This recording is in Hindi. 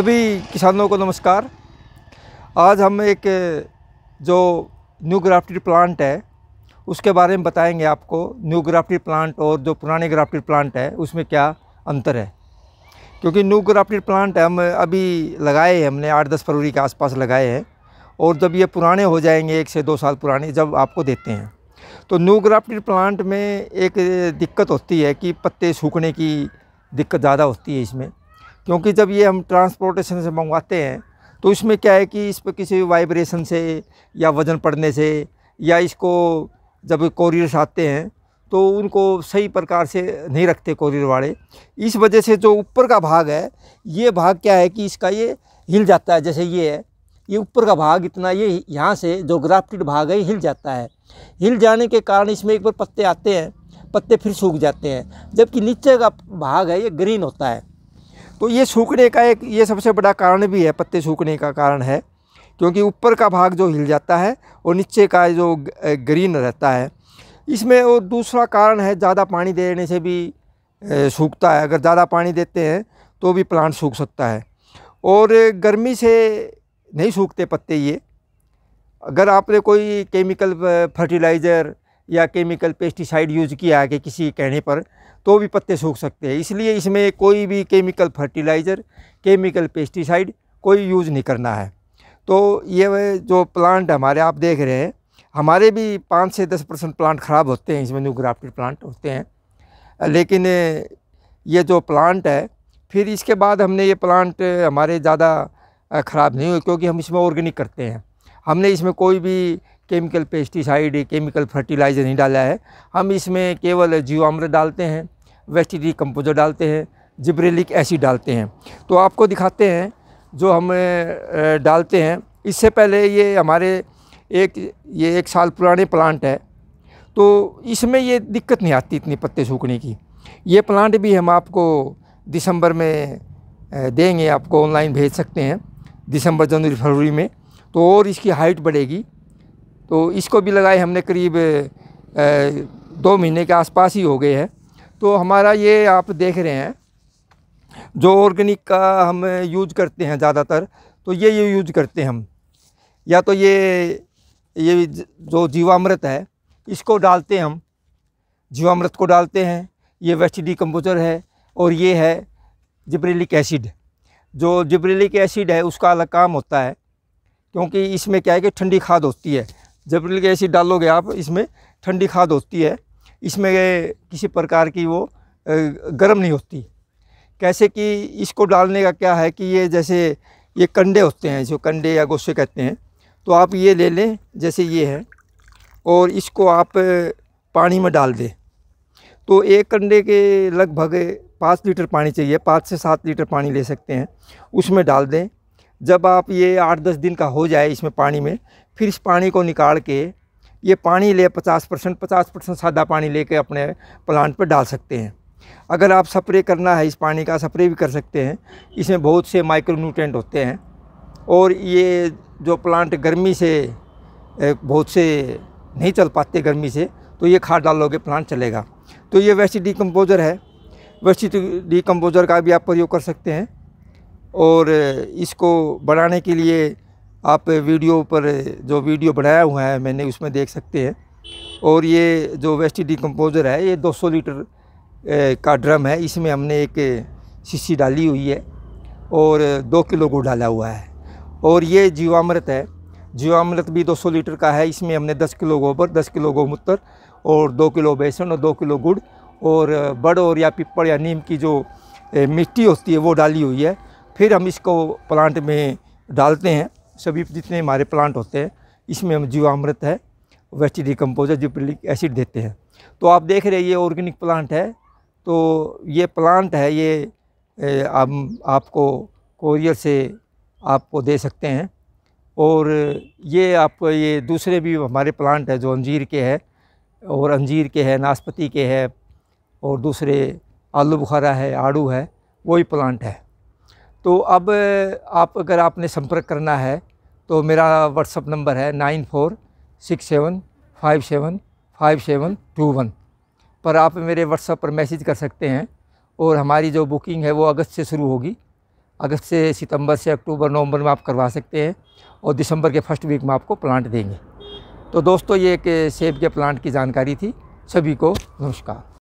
सभी किसानों को नमस्कार आज हम एक जो न्यू ग्राफ्टेड प्लांट है उसके बारे में बताएंगे आपको न्यू ग्राफ्टेड प्लांट और जो पुराने ग्राफ्टेड प्लांट है उसमें क्या अंतर है क्योंकि न्यू ग्राफ्टेड प्लांट हम अभी लगाए हैं हमने आठ दस फरवरी के आसपास लगाए हैं और जब ये पुराने हो जाएंगे एक से दो साल पुराने जब आपको देते हैं तो न्यू ग्राफ्टेड प्लांट में एक दिक्कत होती है कि पत्ते सूखने की दिक्कत ज़्यादा होती है इसमें क्योंकि जब ये हम ट्रांसपोर्टेशन से मंगवाते हैं तो इसमें क्या है कि इस पर किसी वाइब्रेशन से या वज़न पड़ने से या इसको जब कॉरियर्स आते हैं तो उनको सही प्रकार से नहीं रखते कोरियर वाले इस वजह से जो ऊपर का भाग है ये भाग क्या है कि इसका ये हिल जाता है जैसे ये है ये ऊपर का भाग इतना ये यहाँ से जो ग्राफ्टेड भाग है हिल जाता है हिल जाने के कारण इसमें एक बार पत्ते आते हैं पत्ते फिर सूख जाते हैं जबकि नीचे का भाग है ये ग्रीन होता है तो ये सूखने का एक ये सबसे बड़ा कारण भी है पत्ते सूखने का कारण है क्योंकि ऊपर का भाग जो हिल जाता है और नीचे का जो ग्रीन रहता है इसमें और दूसरा कारण है ज़्यादा पानी देने से भी सूखता है अगर ज़्यादा पानी देते हैं तो भी प्लांट सूख सकता है और गर्मी से नहीं सूखते पत्ते ये अगर आपने कोई केमिकल फर्टिलाइज़र या केमिकल पेस्टिसाइड यूज किया है कि किसी कहने पर तो भी पत्ते सूख सकते हैं इसलिए इसमें कोई भी केमिकल फर्टिलाइज़र केमिकल पेस्टिसाइड कोई यूज़ नहीं करना है तो ये जो प्लांट हमारे आप देख रहे हैं हमारे भी पाँच से दस परसेंट प्लांट ख़राब होते हैं इसमें न्यू ग्राफ्टेड प्लांट होते हैं लेकिन ये जो प्लांट है फिर इसके बाद हमने ये प्लांट हमारे ज़्यादा ख़राब नहीं हुए क्योंकि हम इसमें ऑर्गेनिक करते हैं हमने इसमें कोई भी केमिकल पेस्टिसाइड केमिकल फर्टिलाइज़र नहीं डाला है हम इसमें केवल अम्र डालते हैं वेस्टिडी कंपोजर डालते हैं जिब्रेलिक एसिड डालते हैं तो आपको दिखाते हैं जो हम डालते हैं इससे पहले ये हमारे एक ये एक साल पुराने प्लांट है तो इसमें ये दिक्कत नहीं आती इतनी पत्ते सूखने की ये प्लांट भी हम आपको दिसंबर में देंगे आपको ऑनलाइन भेज सकते हैं दिसंबर जनवरी फरवरी में तो और इसकी हाइट बढ़ेगी तो इसको भी लगाए हमने करीब दो महीने के आसपास ही हो गए हैं तो हमारा ये आप देख रहे हैं जो ऑर्गेनिक का हम यूज करते हैं ज़्यादातर तो ये ये यूज करते हैं हम या तो ये ये जो जीवामृत है इसको डालते हैं हम जीवामृत को डालते हैं ये वेस्ट डी कम्पोजर है और ये है जिब्रेलिक एसिड जो जिब्रेलिक एसिड है उसका अलग काम होता है क्योंकि इसमें क्या है कि ठंडी खाद होती है के ऐसी डालोगे आप इसमें ठंडी खाद होती है इसमें किसी प्रकार की वो गर्म नहीं होती कैसे कि इसको डालने का क्या है कि ये जैसे ये कंडे होते हैं जो कंडे या गोसे कहते हैं तो आप ये ले लें जैसे ये है और इसको आप पानी में डाल दें तो एक कंडे के लगभग पाँच लीटर पानी चाहिए पाँच से सात लीटर पानी ले सकते हैं उसमें डाल दें जब आप ये आठ दस दिन का हो जाए इसमें पानी में फिर इस पानी को निकाल के ये पानी ले पचास परसेंट पचास परसेंट सादा पानी ले कर अपने प्लांट पर डाल सकते हैं अगर आप स्प्रे करना है इस पानी का स्प्रे भी कर सकते हैं इसमें बहुत से माइक्रो न्यूट्रेंट होते हैं और ये जो प्लांट गर्मी से बहुत से नहीं चल पाते गर्मी से तो ये खाद डालोगे प्लांट चलेगा तो ये वैसी डिकम्पोज़र है वैसी तो डिकम्पोज़र का भी आप प्रयोग कर सकते हैं और इसको बढ़ाने के लिए आप वीडियो पर जो वीडियो बनाया हुआ है मैंने उसमें देख सकते हैं और ये जो वेस्टी डिकम्पोज़र है ये 200 लीटर का ड्रम है इसमें हमने एक शीशी डाली हुई है और दो किलो गुड़ डाला हुआ है और ये जीवामृत है जीवामृत भी 200 लीटर का है इसमें हमने 10 किलो गोबर 10 किलो गोमूत्र और दो किलो बेसन और दो किलो गुड़ और बड़ और या पिपड़ या नीम की जो मिट्टी होती है वो डाली हुई है फिर हम इसको प्लांट में डालते हैं सभी जितने हमारे प्लांट होते हैं इसमें हम जीवामृत है वेस्ट डिकम्पोजर जिप्रिलिक एसिड देते हैं तो आप देख रहे हैं ये ऑर्गेनिक प्लांट है तो ये प्लांट है ये हम आपको कोरियर से आपको दे सकते हैं और ये आपको ये दूसरे भी हमारे प्लांट है जो अंजीर के है और अंजीर के है नाशपति के है और दूसरे आलू बुखारा है आड़ू है वही प्लांट है तो अब आप अगर आपने संपर्क करना है तो मेरा व्हाट्सअप नंबर है nine four six seven five seven five seven two one पर आप मेरे व्हाट्सअप पर मैसेज कर सकते हैं और हमारी जो बुकिंग है वो अगस्त से शुरू होगी अगस्त से सितंबर से अक्टूबर नवंबर में आप करवा सकते हैं और दिसंबर के फर्स्ट वीक में आपको प्लांट देंगे तो दोस्तों ये एक सेब के प्लांट की जानकारी थी सभी को नमस्कार